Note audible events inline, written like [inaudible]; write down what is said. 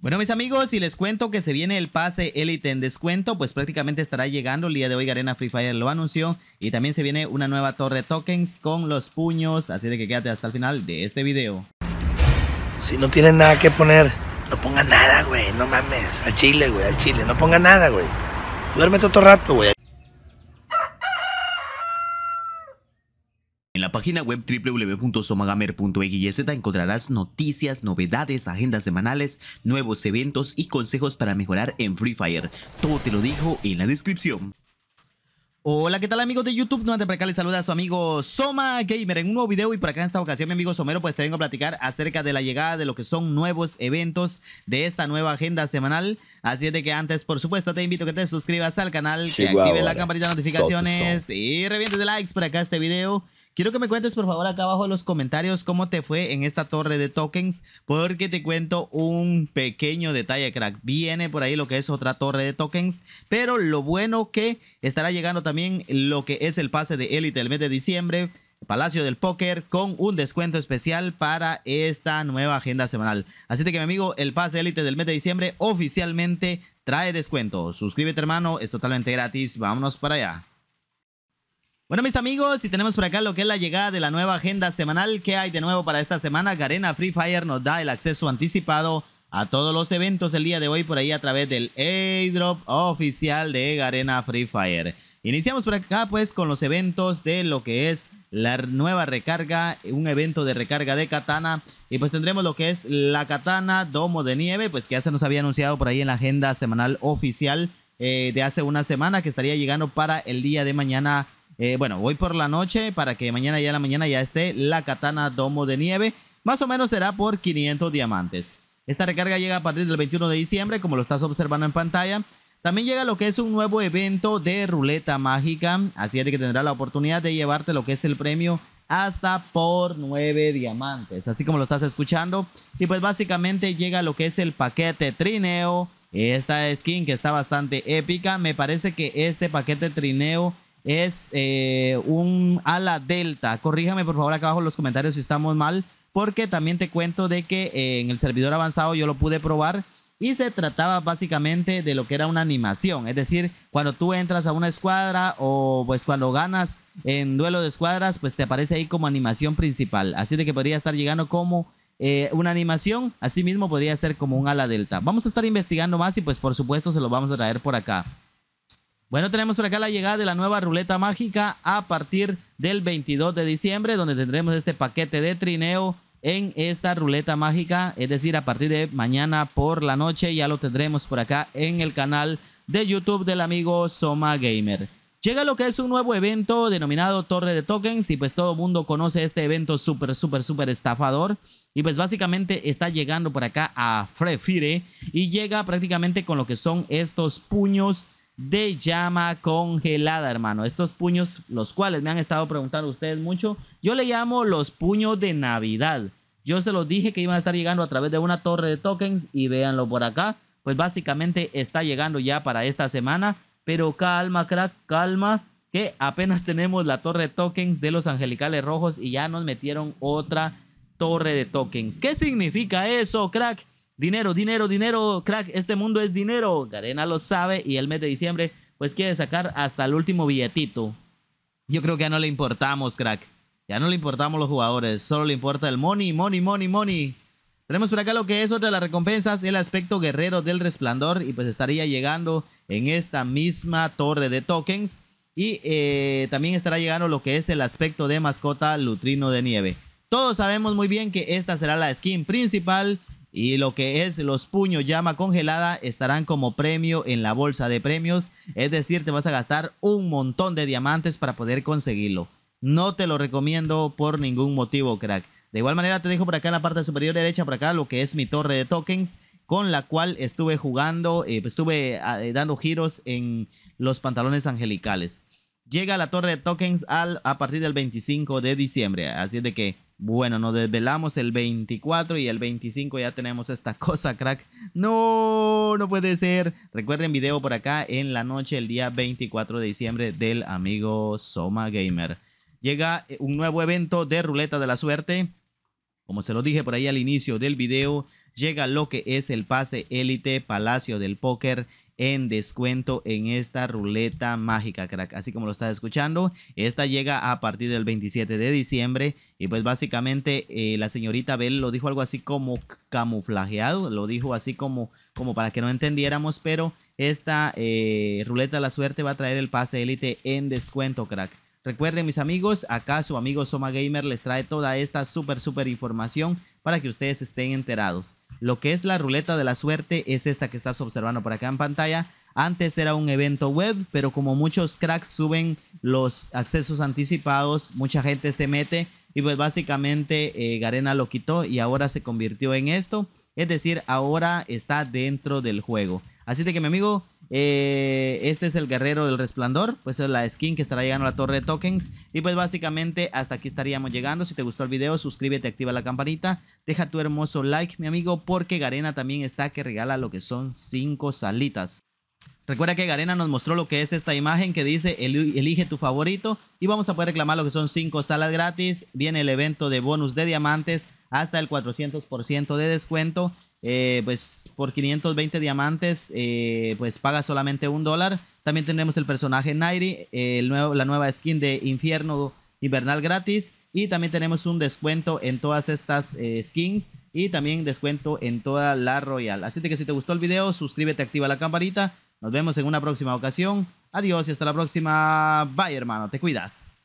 Bueno, mis amigos, si les cuento que se viene el pase élite en descuento, pues prácticamente estará llegando. El día de hoy Garena Free Fire lo anunció. Y también se viene una nueva torre tokens con los puños. Así de que quédate hasta el final de este video. Si no tienen nada que poner, no pongan nada, güey. No mames. Al chile, güey. Al chile. No pongan nada, güey. Duérmete otro rato, güey. la página web www.somagamer.xyz encontrarás noticias, novedades, agendas semanales, nuevos eventos y consejos para mejorar en Free Fire. Todo te lo dijo en la descripción. Hola, ¿qué tal amigos de YouTube? Nuevamente para acá les saluda a su amigo Soma Gamer en un nuevo video y para acá en esta ocasión mi amigo Somero pues te vengo a platicar acerca de la llegada de lo que son nuevos eventos de esta nueva agenda semanal. Así es de que antes, por supuesto, te invito a que te suscribas al canal, que actives la campanita de notificaciones y revientes de likes para acá este video. Quiero que me cuentes, por favor, acá abajo en los comentarios cómo te fue en esta torre de tokens, porque te cuento un pequeño detalle, crack. Viene por ahí lo que es otra torre de tokens, pero lo bueno que estará llegando también lo que es el pase de élite del mes de diciembre. Palacio del Póker con un descuento especial para esta nueva agenda semanal. Así que mi amigo, el pase élite del mes de diciembre oficialmente trae descuento. Suscríbete hermano, es totalmente gratis. Vámonos para allá. Bueno, mis amigos, y tenemos por acá lo que es la llegada de la nueva agenda semanal. ¿Qué hay de nuevo para esta semana? Garena Free Fire nos da el acceso anticipado a todos los eventos del día de hoy por ahí a través del airdrop oficial de Garena Free Fire. Iniciamos por acá pues con los eventos de lo que es la nueva recarga, un evento de recarga de katana y pues tendremos lo que es la katana domo de nieve, pues que ya se nos había anunciado por ahí en la agenda semanal oficial eh, de hace una semana que estaría llegando para el día de mañana eh, bueno, voy por la noche para que mañana ya en la mañana ya esté la katana Domo de Nieve. Más o menos será por 500 diamantes. Esta recarga llega a partir del 21 de diciembre, como lo estás observando en pantalla. También llega lo que es un nuevo evento de ruleta mágica, así es de que tendrás la oportunidad de llevarte lo que es el premio hasta por 9 diamantes, así como lo estás escuchando. Y pues básicamente llega lo que es el paquete trineo, esta skin que está bastante épica, me parece que este paquete trineo es eh, un ala delta. Corríjame por favor acá abajo en los comentarios si estamos mal, porque también te cuento de que eh, en el servidor avanzado yo lo pude probar y se trataba básicamente de lo que era una animación, es decir, cuando tú entras a una escuadra o pues cuando ganas en duelo de escuadras, pues te aparece ahí como animación principal, así de que podría estar llegando como eh, una animación, Así mismo podría ser como un ala delta. Vamos a estar investigando más y pues por supuesto se lo vamos a traer por acá. Bueno, tenemos por acá la llegada de la nueva ruleta mágica a partir del 22 de diciembre, donde tendremos este paquete de trineo en esta ruleta mágica, es decir, a partir de mañana por la noche ya lo tendremos por acá en el canal de YouTube del amigo Soma Gamer. Llega lo que es un nuevo evento denominado Torre de Tokens y pues todo el mundo conoce este evento súper, súper, súper estafador. Y pues básicamente está llegando por acá a Frefire. y llega prácticamente con lo que son estos puños de llama congelada, hermano. Estos puños, los cuales me han estado preguntando ustedes mucho, yo le llamo los puños de Navidad. Yo se los dije que iban a estar llegando a través de una torre de tokens y véanlo por acá. Pues básicamente está llegando ya para esta semana. Pero calma, crack, calma, que apenas tenemos la torre de tokens de los angelicales rojos y ya nos metieron otra torre de tokens. ¿Qué significa eso, crack? Dinero, dinero, dinero, crack, este mundo es dinero. Garena lo sabe y el mes de diciembre pues quiere sacar hasta el último billetito. Yo creo que ya no le importamos, crack. Ya no le importamos los jugadores, solo le importa el money, money, money, money. Tenemos por acá lo que es otra de las recompensas, el aspecto guerrero del resplandor y pues estaría llegando en esta misma torre de tokens. Y eh, también estará llegando lo que es el aspecto de mascota Lutrino de Nieve. Todos sabemos muy bien que esta será la skin principal y lo que es los puños llama congelada estarán como premio en la bolsa de premios. Es decir, te vas a gastar un montón de diamantes para poder conseguirlo. No te lo recomiendo por ningún motivo, crack. De igual manera te dejo por acá en la parte superior derecha, por acá lo que es mi torre de tokens, con la cual estuve jugando, eh, pues, estuve ah, eh, dando giros en los pantalones angelicales. Llega la torre de tokens a partir del 25 de diciembre, así es de que bueno, nos desvelamos el 24 y el 25 ya tenemos esta [laughs] cosa, crack. No, no puede ser. Recuerden video por acá en la noche, el día 24 de diciembre del amigo Soma Gamer. Llega eh, un nuevo evento de Ruleta de la Suerte. Como se lo dije por ahí al inicio del video, llega lo que es el pase élite Palacio del Póker en descuento en esta ruleta mágica, crack. Así como lo estás escuchando, esta llega a partir del 27 de diciembre. Y pues básicamente eh, la señorita Bell lo dijo algo así como camuflajeado, lo dijo así como, como para que no entendiéramos, pero esta eh, ruleta de la suerte va a traer el pase élite en descuento, crack. Recuerden mis amigos, acá su amigo Soma Gamer les trae toda esta súper, súper información para que ustedes estén enterados. Lo que es la ruleta de la suerte es esta que estás observando por acá en pantalla. Antes era un evento web, pero como muchos cracks suben los accesos anticipados, mucha gente se mete y pues básicamente eh, Garena lo quitó y ahora se convirtió en esto. Es decir, ahora está dentro del juego. Así de que mi amigo, eh, este es el guerrero del resplandor, pues es la skin que estará llegando a la torre de tokens. Y pues básicamente hasta aquí estaríamos llegando. Si te gustó el video, suscríbete, activa la campanita, deja tu hermoso like, mi amigo, porque Garena también está que regala lo que son 5 salitas. Recuerda que Garena nos mostró lo que es esta imagen que dice elige tu favorito y vamos a poder reclamar lo que son 5 salas gratis. Viene el evento de bonus de diamantes hasta el 400% de descuento eh, pues por 520 diamantes, eh, pues paga solamente un dólar. También tenemos el personaje Nairi, el nuevo, la nueva skin de Infierno Invernal gratis. Y también tenemos un descuento en todas estas eh, skins y también descuento en toda la Royal. Así que si te gustó el video, suscríbete, activa la campanita. Nos vemos en una próxima ocasión. Adiós y hasta la próxima. Bye hermano, te cuidas.